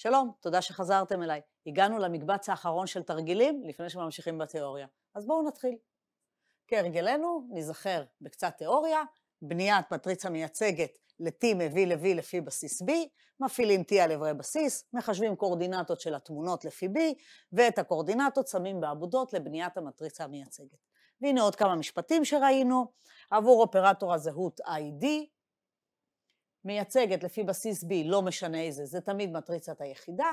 שלום, תודה שחזרתם אליי. הגענו למקבץ האחרון של תרגילים לפני שממשיכים בתיאוריה. אז בואו נתחיל. כהרגלנו, ניזכר בקצת תיאוריה, בניית מטריצה מייצגת ל-T מביא ל-V לפי בסיס B, מפעילים T על אברי בסיס, מחשבים קורדינטות של התמונות לפי B, ואת הקורדינטות שמים בעבודות לבניית המטריצה המייצגת. והנה עוד כמה משפטים שראינו. עבור אופרטור הזהות ID, מייצגת לפי בסיס B, לא משנה איזה, זה תמיד מטריצת היחידה.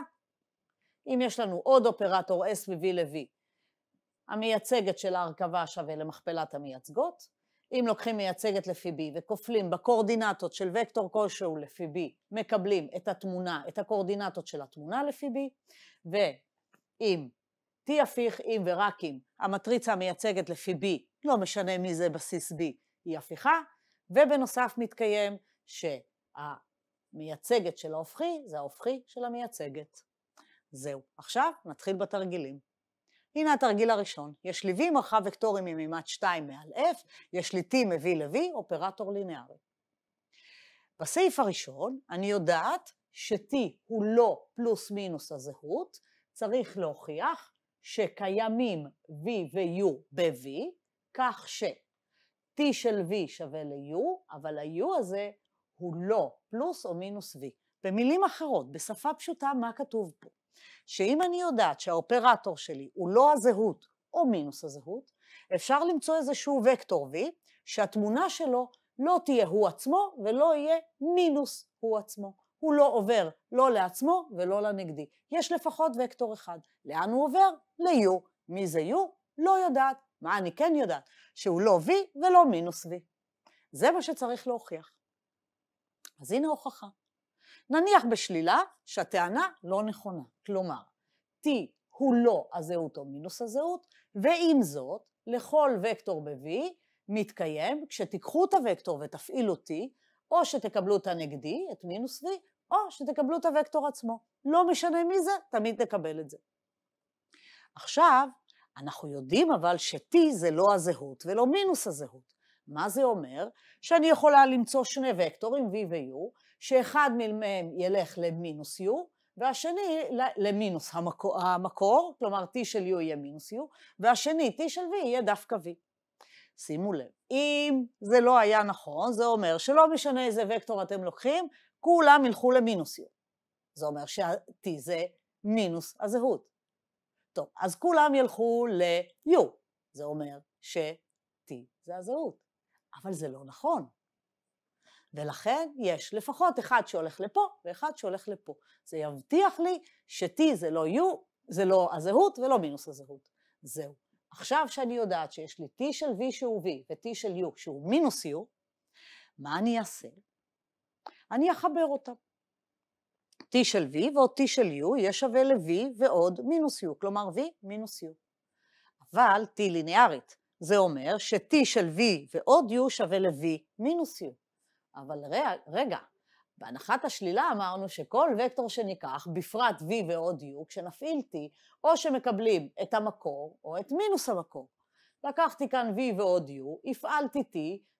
אם יש לנו עוד אופרטור S ו-V ל-V, המייצגת של ההרכבה שווה למכפלת המייצגות. אם לוקחים מייצגת לפי B וכופלים בקואורדינטות של וקטור כלשהו לפי B, מקבלים את התמונה, את הקואורדינטות של התמונה לפי B, ואם T הפיך אם ורק אם המטריצה המייצגת לפי B, לא משנה מי זה בסיס B, היא הפיכה, ובנוסף מתקיים ש... המייצגת של ההופכי זה ההופכי של המייצגת. זהו. עכשיו נתחיל בתרגילים. הנה התרגיל הראשון. יש לי v מרחב וקטורי ממימד 2 מעל f, יש לי t מ-V ל-v, אופרטור לינארי. בסעיף הראשון אני יודעת ש-t הוא לא פלוס מינוס הזהות, צריך להוכיח שקיימים v ו-u ב-v, כך ש-t של v שווה ל-u, אבל ה-u הזה הוא לא פלוס או מינוס v. במילים אחרות, בשפה פשוטה, מה כתוב פה? שאם אני יודעת שהאופרטור שלי הוא לא הזהות או מינוס הזהות, אפשר למצוא איזשהו וקטור v, שהתמונה שלו לא תהיה הוא עצמו ולא יהיה מינוס הוא עצמו. הוא לא עובר לא לעצמו ולא לנגדי. יש לפחות וקטור אחד. לאן הוא עובר? ל-U. מי זה U? לא יודעת. מה אני כן יודעת? שהוא לא V ולא מינוס V. זה מה שצריך להוכיח. אז הנה הוכחה. נניח בשלילה שהטענה לא נכונה, כלומר, T הוא לא הזהות או מינוס הזהות, ועם זאת, לכל וקטור ב-V מתקיים, כשתיקחו את הוקטור ותפעילו T, או שתקבלו את הנגדי, את מינוס V, או שתקבלו את הוקטור עצמו. לא משנה מי זה, תמיד נקבל את זה. עכשיו, אנחנו יודעים אבל ש-T זה לא הזהות ולא מינוס הזהות. מה זה אומר? שאני יכולה למצוא שני וקטורים, v ו-u, שאחד מהם ילך למינוס u, והשני למינוס המקור, המקור, כלומר t של u יהיה מינוס u, והשני t של v יהיה דווקא v. שימו לב, אם זה לא היה נכון, זה אומר שלא משנה איזה וקטור אתם לוקחים, כולם ילכו למינוס u. זה אומר שה-t זה מינוס הזהות. טוב, אז כולם ילכו ל-u, זה אומר ש-t זה הזהות. אבל זה לא נכון. ולכן יש לפחות אחד שהולך לפה ואחד שהולך לפה. זה יבטיח לי ש-T זה לא U, זה לא הזהות ולא מינוס הזהות. זהו. עכשיו שאני יודעת שיש לי T של V שהוא V ו-T של U שהוא מינוס U, מה אני אעשה? אני אחבר אותם. T של V ועוד T של U יהיה שווה ל-V ועוד מינוס U, כלומר V מינוס U. אבל T ליניארית, זה אומר ש-T של V ועוד U שווה ל-V מינוס U. אבל רגע, בהנחת השלילה אמרנו שכל וקטור שניקח, בפרט V ועוד U, כשנפעיל T, או שמקבלים את המקור או את מינוס המקור. לקחתי כאן V ועוד U, הפעלתי T,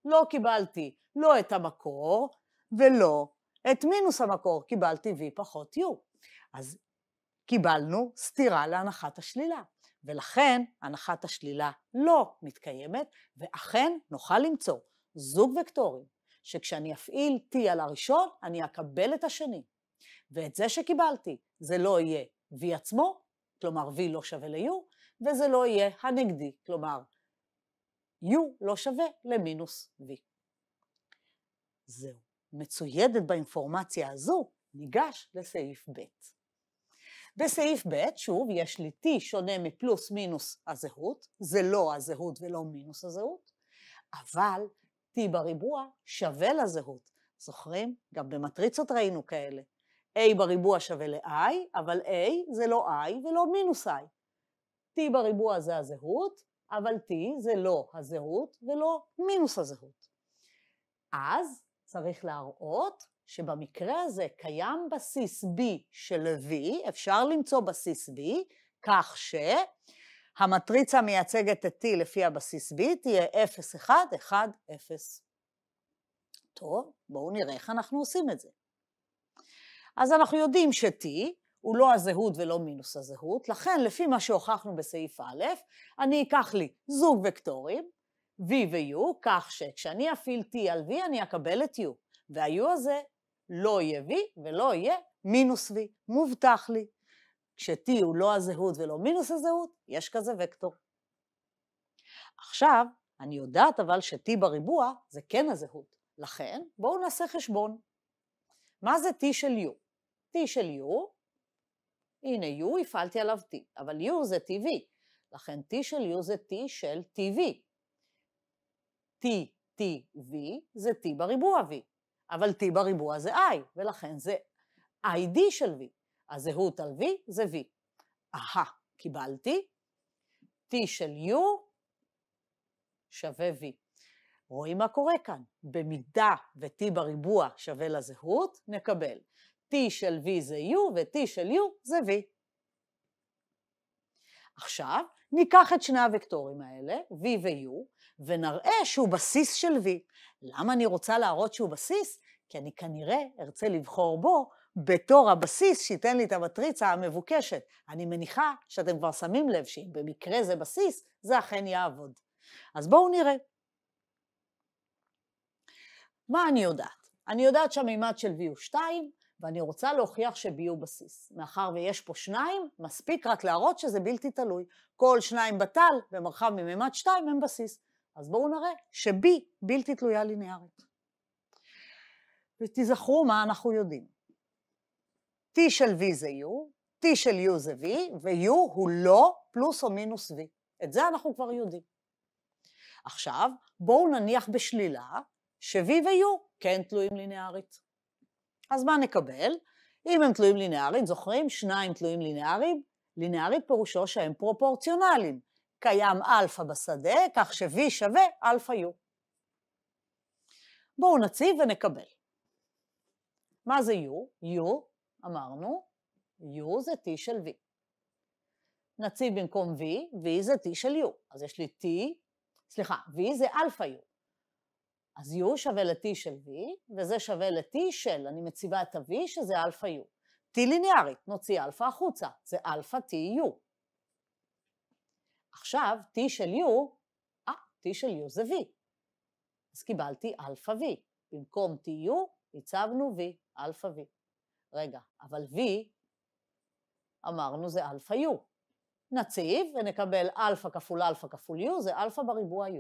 לא קיבלתי לא את המקור ולא את מינוס המקור, קיבלתי V פחות U. אז קיבלנו סתירה להנחת השלילה. ולכן הנחת השלילה לא מתקיימת, ואכן נוכל למצוא זוג וקטורים שכשאני אפעיל T על הראשון, אני אקבל את השני. ואת זה שקיבלתי, זה לא יהיה V עצמו, כלומר V לא שווה ל-U, וזה לא יהיה הנגדי, כלומר U לא שווה למינוס V. זהו. מצוידת באינפורמציה הזו, ניגש לסעיף ב'. בסעיף ב', שוב, יש לי t שונה מפלוס מינוס הזהות, זה לא הזהות ולא מינוס הזהות, אבל t בריבוע שווה לזהות. זוכרים? גם במטריצות ראינו כאלה. a בריבוע שווה ל-i, אבל a זה לא i ולא מינוס i. t בריבוע זה הזהות, אבל t זה לא הזהות ולא מינוס הזהות. אז צריך להראות שבמקרה הזה קיים בסיס B של V, אפשר למצוא בסיס B, כך שהמטריצה המייצגת את T לפי הבסיס B תהיה 0, 1, 1, 0. טוב, בואו נראה איך אנחנו עושים את זה. אז אנחנו יודעים ש-T הוא לא הזהות ולא מינוס הזהות, לכן לפי מה שהוכחנו בסעיף א', אני אקח לי זוג וקטורים, V ו-U, כך שכשאני אפעיל T על V אני אקבל את U, וה-U הזה לא יהיה v ולא יהיה מינוס v, מובטח לי. כש-t הוא לא הזהות ולא מינוס הזהות, יש כזה וקטור. עכשיו, אני יודעת אבל ש-t בריבוע זה כן הזהות, לכן בואו נעשה חשבון. מה זה t של u? t של u, הנה u, הפעלתי עליו t, אבל u זה tv, לכן t של u זה t של tv. t, t, v זה t בריבוע v. אבל T בריבוע זה I, ולכן זה ID של V. הזהות על V זה V. אהה, קיבלתי. T של U שווה V. רואים מה קורה כאן. במידה ו-T בריבוע שווה לזהות, נקבל. T של V זה U ו-T של U זה V. עכשיו, ניקח את שני הוקטורים האלה, V ו-U, ונראה שהוא בסיס של V. למה אני רוצה להראות שהוא בסיס? כי אני כנראה ארצה לבחור בו בתור הבסיס שייתן לי את המטריצה המבוקשת. אני מניחה שאתם כבר שמים לב שאם במקרה זה בסיס, זה אכן יעבוד. אז בואו נראה. מה אני יודעת? אני יודעת שהמימד של V הוא 2, ואני רוצה להוכיח ש-B הוא בסיס. מאחר ויש פה שניים, מספיק רק להראות שזה בלתי תלוי. כל שניים בתל במרחב ממימד 2 הם בסיס. אז בואו נראה ש-B בלתי תלויה ליניארית. ותיזכרו מה אנחנו יודעים. T של V זה U, T של U זה V, ו-U הוא לא פלוס או מינוס V. את זה אנחנו כבר יודעים. עכשיו, בואו נניח בשלילה ש-V ו-U כן תלויים ליניארית. אז מה נקבל? אם הם תלויים ליניארית, זוכרים? שניים תלויים ליניארית. ליניארית פירושו שהם פרופורציונליים. קיים אלפא בשדה, כך ש-V שווה אלפא U. בואו נציב ונקבל. מה זה U? U, אמרנו, U זה T של V. נציב במקום V, V זה T של U. אז יש לי T, סליחה, V זה אלפא U. אז U שווה ל-T של V, וזה שווה ל-T של, אני מציבה את ה-V שזה אלפא U. T ליניארית, נוציא אלפא החוצה, זה אלפא t u. עכשיו T של U, אה, T של U זה V. אז קיבלתי אלפא V. במקום TU הצבנו V, אלפא V. רגע, אבל V, אמרנו זה אלפא U. נציב ונקבל אלפא כפול אלפא כפול U, זה אלפא בריבוע U.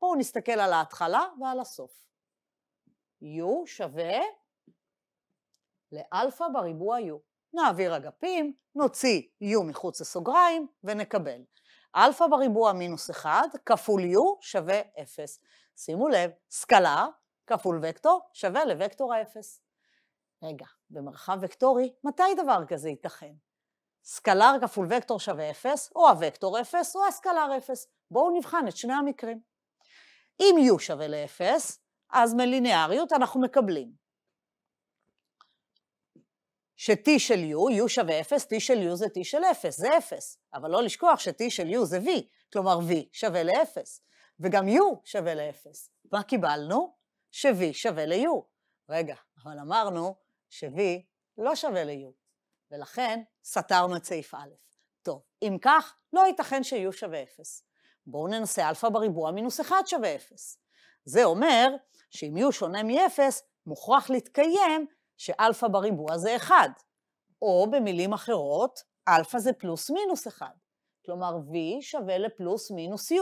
בואו נסתכל על ההתחלה ועל הסוף. U שווה לאלפא בריבוע U. נעביר אגפים, נוציא U מחוץ לסוגריים ונקבל. אלפא בריבוע מינוס 1 כפול u שווה 0. שימו לב, סקלה כפול וקטור שווה לוקטור האפס. רגע, במרחב וקטורי, מתי דבר כזה ייתכן? סקלר כפול וקטור שווה 0, או הוקטור 0, או הסקלר 0. בואו נבחן את שני המקרים. אם u שווה ל-0, אז מליניאריות אנחנו מקבלים ש-t של u, u שווה 0, t של u זה t של 0, זה 0. אבל לא לשכוח ש-t של u זה v, כלומר v שווה ל-0, וגם u שווה ל-0. מה קיבלנו? ש-v שווה ל-u. רגע, אבל אמרנו ש-v לא שווה ל-u, ולכן סתרנו את סעיף א'. טוב, אם כך, לא ייתכן ש-u שווה 0. בואו ננסה אלפא בריבוע מינוס 1 שווה 0. זה אומר שאם u שונה מ-0, מוכרח להתקיים שאלפא בריבוע זה 1, או במילים אחרות, אלפא זה פלוס מינוס 1. כלומר, V שווה לפלוס מינוס U.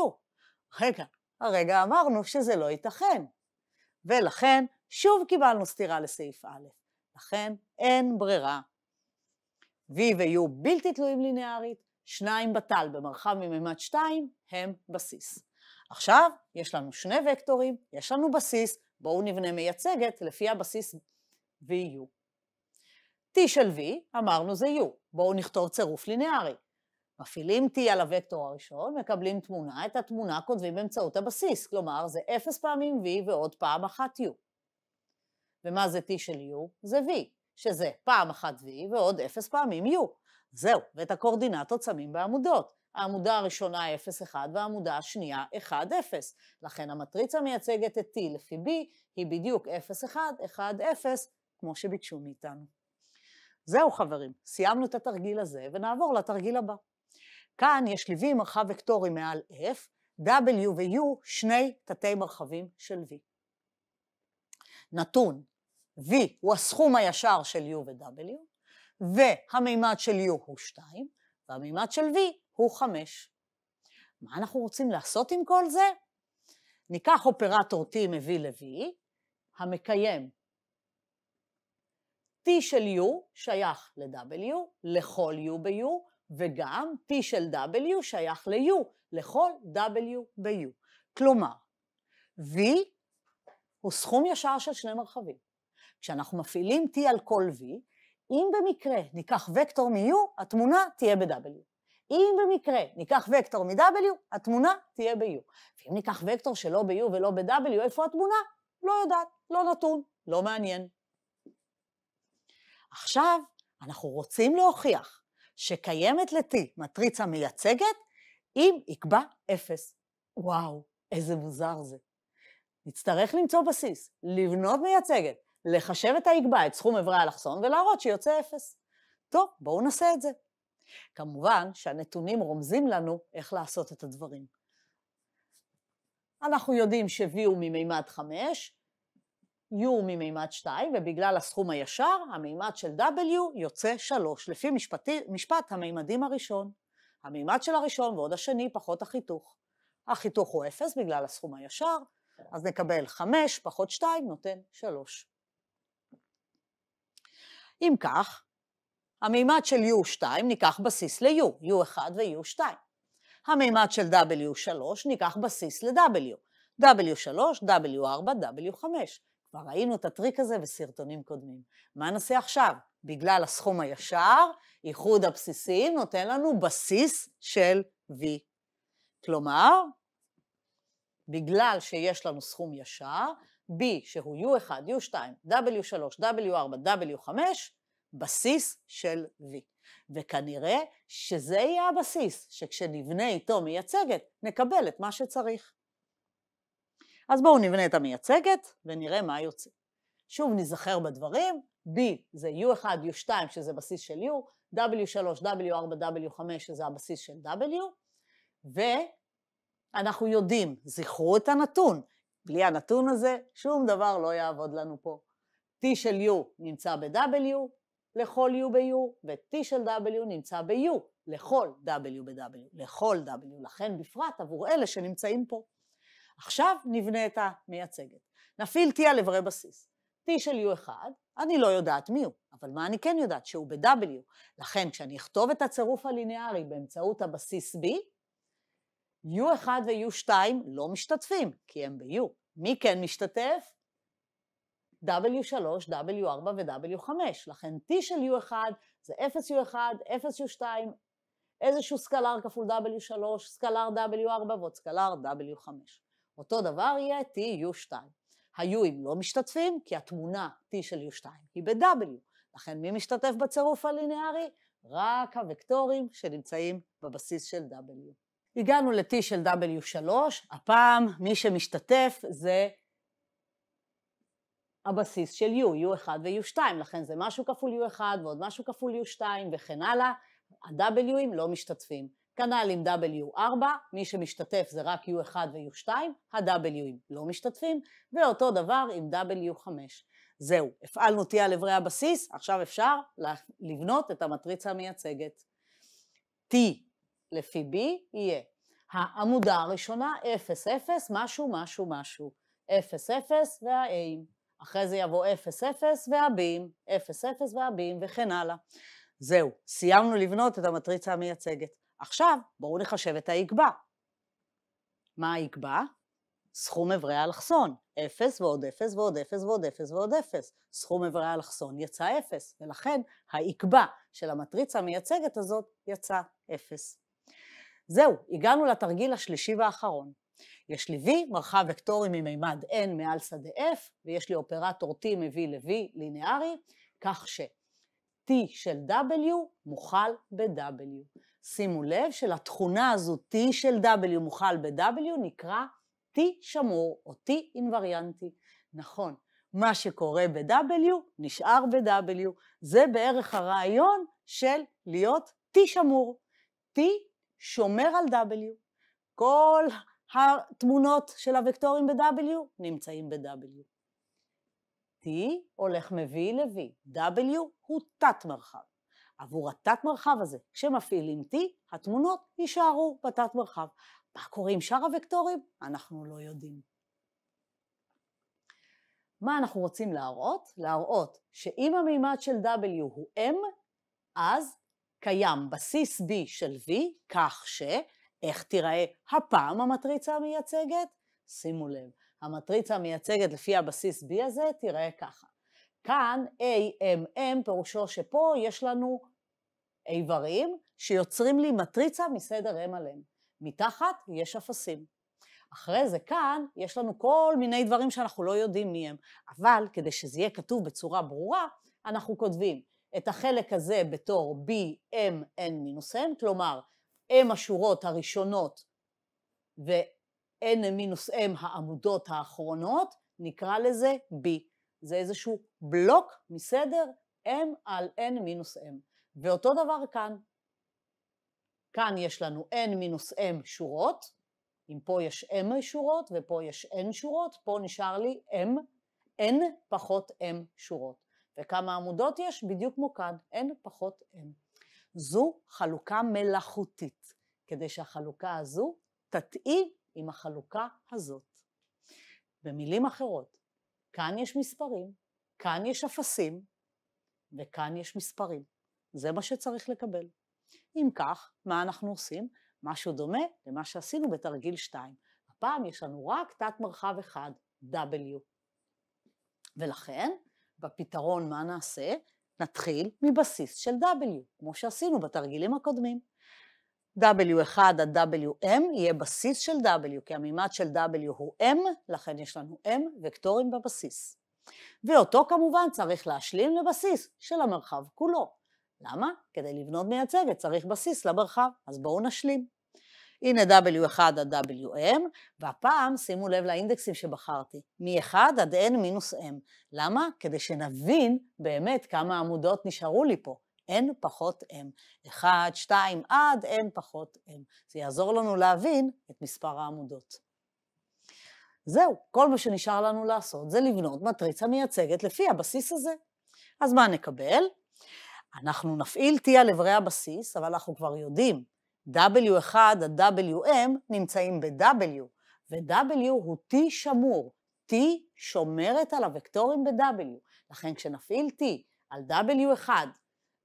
רגע, הרגע אמרנו שזה לא ייתכן. ולכן, שוב קיבלנו סתירה לסעיף א', לכן אין ברירה. V ו-U בלתי תלויים לינארית, שניים בטל במרחב ממימד 2 הם בסיס. עכשיו, יש לנו שני וקטורים, יש לנו בסיס, בואו נבנה מייצגת לפי הבסיס ו-U. T של V, אמרנו זה U, בואו נכתוב צירוף לינארי. מפעילים T על הוקטור הראשון, מקבלים תמונה, את התמונה כותבים באמצעות הבסיס, כלומר זה 0 פעמים V ועוד פעם אחת U. ומה זה T של U? זה V, שזה פעם אחת V ועוד 0 פעמים U. זהו, ואת הקורדינטות שמים בעמודות. העמודה הראשונה 0-1 והעמודה השנייה 1-0. לכן המטריצה מייצגת את T לפי B היא בדיוק 0-1, 1-0, 0-1. כמו שביקשו מאיתנו. זהו חברים, סיימנו את התרגיל הזה ונעבור לתרגיל הבא. כאן יש לי V מרחב וקטורי מעל F, W ו-U שני תתי מרחבים של V. נתון V הוא הסכום הישר של U ו-W, והמימד של U הוא 2, והמימד של V הוא 5. מה אנחנו רוצים לעשות עם כל זה? ניקח אופרטור T מ-V ל-V, המקיים T של U שייך ל-W, לכל U ב-U, וגם T של W שייך ל-U, לכל W ב-U. כלומר, V הוא סכום ישר של שני מרחבים. כשאנחנו מפעילים T על כל V, אם במקרה ניקח וקטור מ-U, התמונה תהיה ב-W. אם במקרה ניקח וקטור מ-W, התמונה תהיה ב-U. ואם ניקח וקטור שלא ב-U ולא ב-W, איפה התמונה? לא יודעת, לא נתון, לא מעניין. עכשיו אנחנו רוצים להוכיח שקיימת ל-T מטריצה מייצגת אם יקבע 0. וואו, איזה מוזר זה. נצטרך למצוא בסיס, לבנות מייצגת, לחשב את היקבע, את סכום אברי האלכסון, ולהראות שיוצא 0. טוב, בואו נעשה את זה. כמובן שהנתונים רומזים לנו איך לעשות את הדברים. אנחנו יודעים ש-V הוא ממימד 5, U ממימד 2, ובגלל הסכום הישר, המימד של W יוצא 3, לפי משפטי, משפט המימדים הראשון. המימד של הראשון ועוד השני פחות החיתוך. החיתוך הוא 0 בגלל הסכום הישר, אז נקבל 5 פחות 2 נותן 3. אם כך, המימד של U2 ניקח בסיס ל-U, U1 ו-U2. המימד של W3 ניקח בסיס ל-W, W3, W4, W5. כבר ראינו את הטריק הזה בסרטונים קודמים. מה נעשה עכשיו? בגלל הסכום הישר, איחוד הבסיסים נותן לנו בסיס של V. כלומר, בגלל שיש לנו סכום ישר, B שהוא U1, U2, W3, W4, W5, בסיס של V. וכנראה שזה יהיה הבסיס, שכשנבנה איתו מייצגת, נקבל את מה שצריך. אז בואו נבנה את המייצגת ונראה מה יוצא. שוב ניזכר בדברים, B זה U1, U2 שזה בסיס של U, W3, W4, W5 שזה הבסיס של W, ואנחנו יודעים, זכרו את הנתון, בלי הנתון הזה שום דבר לא יעבוד לנו פה. T של U נמצא ב-W לכל U ב-U, ו-T של W נמצא ב-U לכל W ב-W, לכל W, לכן בפרט עבור אלה שנמצאים פה. עכשיו נבנה את המייצגת. נפעיל T על איברי בסיס. T של U1, אני לא יודעת מי הוא, אבל מה אני כן יודעת? שהוא ב-W. לכן כשאני אכתוב את הצירוף הליניארי באמצעות הבסיס B, U1 ו-U2 לא משתתפים, כי הם ב-U. מי כן משתתף? W3, W4 ו-W5. לכן T של U1 זה 0U1, 0U2, איזשהו סקלר כפול W3, סקלר W4 ועוד סקלר W5. אותו דבר יהיה TU2. ה-U'ים לא משתתפים, כי התמונה T של U2 היא ב-W. לכן מי משתתף בצירוף הליניארי? רק הוקטורים שנמצאים בבסיס של W. הגענו ל-T של W3, הפעם מי שמשתתף זה הבסיס של U, U1 ו-U2, לכן זה משהו כפול U1 ועוד משהו כפול U2 וכן הלאה, ה-W'ים לא משתתפים. כנ"ל עם W4, מי שמשתתף זה רק U1 ו-U2, ה-Wים לא משתתפים, ואותו דבר עם W5. זהו, הפעלנו T על אברי הבסיס, עכשיו אפשר לבנות את המטריצה המייצגת. T לפי B יהיה העמודה הראשונה 0, 0, משהו, משהו, משהו, 0, 0 וה-A'ים. אחרי זה יבוא 0, 0 וה-B'ים, 0, 0 וה-B'ים וכן הלאה. זהו, סיימנו לבנות את המטריצה המייצגת. עכשיו, בואו נחשב את היקבע. מה היקבע? סכום אברי האלכסון, 0 ועוד 0 ועוד 0 ועוד 0 ועוד 0. סכום אברי האלכסון יצא 0, ולכן היקבע של המטריצה המייצגת הזאת יצא 0. זהו, הגענו לתרגיל השלישי והאחרון. יש לי V, מרחב וקטורי ממימד N מעל שדה F, ויש לי אופרטור T מ-V ל-V לינארי, כך ש-T של W מוכל ב-W. שימו לב שלתכונה T של W מוכל ב-W נקרא T שמור או T אינווריאנטי. נכון, מה שקורה ב-W נשאר ב-W. זה בערך הרעיון של להיות T שמור. T שומר על W. כל התמונות של הוקטורים ב-W נמצאים ב-W. T הולך מ-V ל-V, W הוא תת מרחב. עבור התת-מרחב הזה, כשמפעילים T, התמונות יישארו בתת-מרחב. מה קורה עם שאר הוקטורים? אנחנו לא יודעים. מה אנחנו רוצים להראות? להראות שאם המימד של W הוא M, אז קיים בסיס B של V, כך ש... איך תיראה הפעם המטריצה המייצגת? שימו לב, המטריצה המייצגת לפי הבסיס B הזה תיראה ככה. כאן AMM פירושו שפה יש לנו איברים שיוצרים לי מטריצה מסדר M על M. מתחת יש אפסים. אחרי זה כאן יש לנו כל מיני דברים שאנחנו לא יודעים מי הם, אבל כדי שזה יהיה כתוב בצורה ברורה, אנחנו כותבים את החלק הזה בתור M, n כלומר M השורות הראשונות ו-N-M העמודות האחרונות, נקרא לזה B. זה איזשהו בלוק מסדר m על n מינוס m. ואותו דבר כאן. כאן יש לנו n מינוס m שורות, אם פה יש m שורות ופה יש n שורות, פה נשאר לי m, n פחות m שורות. וכמה עמודות יש? בדיוק כמו כאן, n פחות m. זו חלוקה מלאכותית, כדי שהחלוקה הזו תתאי עם החלוקה הזאת. במילים אחרות, כאן יש מספרים, כאן יש אפסים, וכאן יש מספרים. זה מה שצריך לקבל. אם כך, מה אנחנו עושים? משהו דומה למה שעשינו בתרגיל 2. הפעם יש לנו רק תת מרחב אחד, W. ולכן, בפתרון מה נעשה? נתחיל מבסיס של W, כמו שעשינו בתרגילים הקודמים. W1 עד WM יהיה בסיס של W, כי המימד של W הוא M, לכן יש לנו M וקטורים בבסיס. ואותו כמובן צריך להשלים לבסיס של המרחב כולו. למה? כדי לבנות מייצגת צריך בסיס למרחב, אז בואו נשלים. הנה W1 עד WM, והפעם שימו לב לאינדקסים שבחרתי, מ-1 עד N מינוס M. למה? כדי שנבין באמת כמה עמודות נשארו לי פה. N פחות M. 1, 2, עד N פחות M. זה יעזור לנו להבין את מספר העמודות. זהו, כל מה שנשאר לנו לעשות זה לבנות מטריצה מייצגת לפי הבסיס הזה. אז מה נקבל? אנחנו נפעיל T על אברי הבסיס, אבל אנחנו כבר יודעים, W1 עד WM נמצאים ב-W, ו-W הוא T שמור, T שומרת על הוקטורים ב-W. לכן כשנפעיל T על W1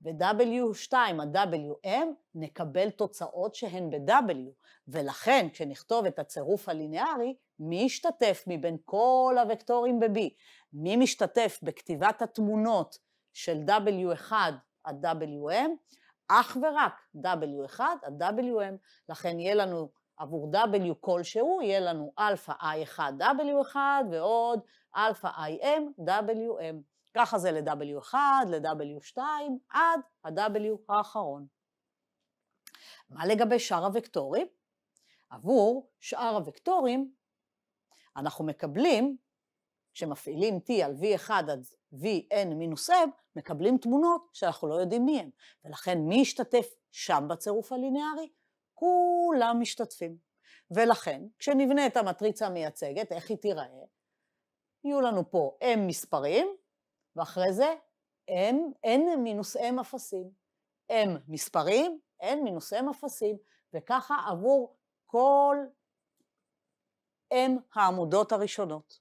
ו w 2 ה WM נקבל תוצאות שהן ב-W, ולכן כשנכתוב את הצירוף הליניארי, מי ישתתף מבין כל הוקטורים ב-B? מי משתתף בכתיבת התמונות של W1 עד WM? אך ורק W1 עד WM, לכן יהיה לנו עבור W כלשהו, יהיה לנו Alpha I1 W1 ועוד Alpha IM WM. ככה זה ל-W1, ל-W2, עד ה-W האחרון. מה לגבי שאר הוקטורים? עבור שאר הוקטורים אנחנו מקבלים, כשמפעילים T על V1 עד VN מינוס M, מקבלים תמונות שאנחנו לא יודעים מי הם, ולכן מי ישתתף שם בצירוף הלינארי? כולם משתתפים. ולכן, כשנבנה את המטריצה המייצגת, איך היא תיראה? יהיו לנו פה M מספרים, ואחרי זה M, N מינוס M אפסים. M מספרים, N מינוס M אפסים, וככה עבור כל M העמודות הראשונות.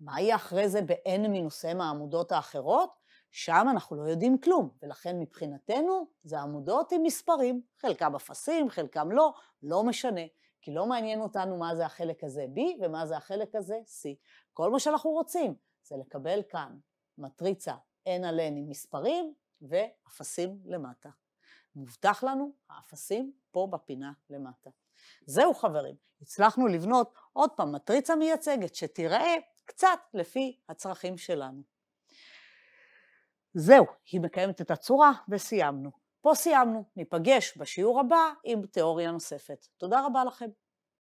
מה יהיה אחרי זה ב-N מינוס M העמודות האחרות? שם אנחנו לא יודעים כלום, ולכן מבחינתנו זה עמודות עם מספרים, חלקם אפסים, חלקם לא, לא משנה, כי לא מעניין אותנו מה זה החלק הזה B ומה זה החלק הזה C. כל מה שאנחנו רוצים זה לקבל כאן מטריצה n על n עם מספרים ואפסים למטה. מובטח לנו האפסים פה בפינה למטה. זהו חברים, הצלחנו לבנות עוד פעם מטריצה מייצגת שתיראה קצת לפי הצרכים שלנו. זהו, היא מקיימת את הצורה וסיימנו. פה סיימנו, ניפגש בשיעור הבא עם תיאוריה נוספת. תודה רבה לכם.